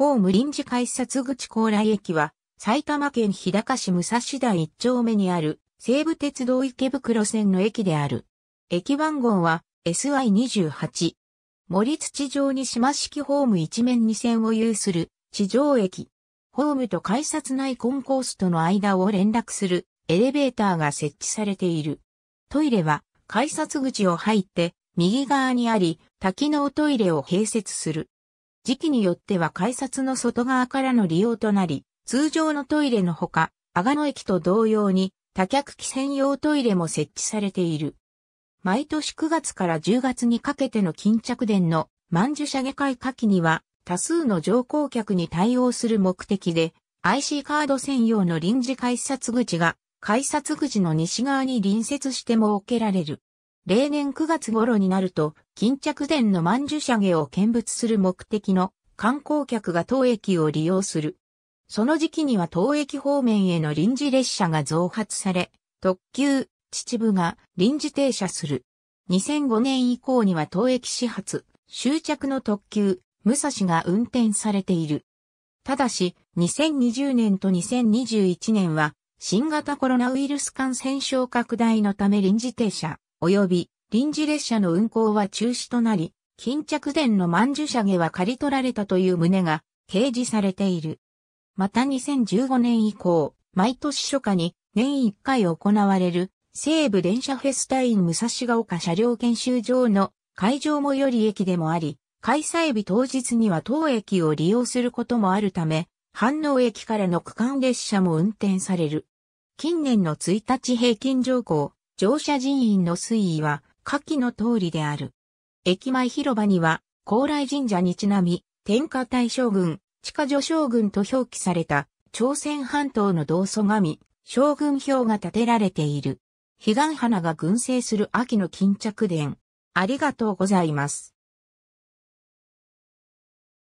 ホーム臨時改札口高麗駅は、埼玉県日高市武蔵台一丁目にある、西武鉄道池袋線の駅である。駅番号は SI28。森土城に島式ホーム一面二線を有する地上駅。ホームと改札内コンコースとの間を連絡するエレベーターが設置されている。トイレは改札口を入って右側にあり多機能トイレを併設する。時期によっては改札の外側からの利用となり、通常のトイレのほか、阿賀野駅と同様に多客機専用トイレも設置されている。毎年9月から10月にかけての巾着殿の万寿射下界下記には多数の乗降客に対応する目的で IC カード専用の臨時改札口が改札口の西側に隣接して設けられる。例年9月頃になると、巾着殿の万寿下を見物する目的の観光客が当駅を利用する。その時期には当駅方面への臨時列車が増発され、特急、秩父が臨時停車する。2005年以降には当駅始発、終着の特急、武蔵が運転されている。ただし、2020年と2021年は、新型コロナウイルス感染症拡大のため臨時停車、及び臨時列車の運行は中止となり、巾着殿の万寿下は借り取られたという旨が掲示されている。また2015年以降、毎年初夏に年1回行われる西武電車フェスタイン武蔵ヶ丘車両研修場の会場最寄り駅でもあり、開催日当日には当駅を利用することもあるため、反応駅からの区間列車も運転される。近年の1日平均乗降、乗車人員の推移は下記の通りである。駅前広場には、高麗神社にちなみ、天下大将軍、地下女将軍と表記された、朝鮮半島の道祖神、将軍票が建てられている。彼岸花が群生する秋の巾着殿。ありがとうございます。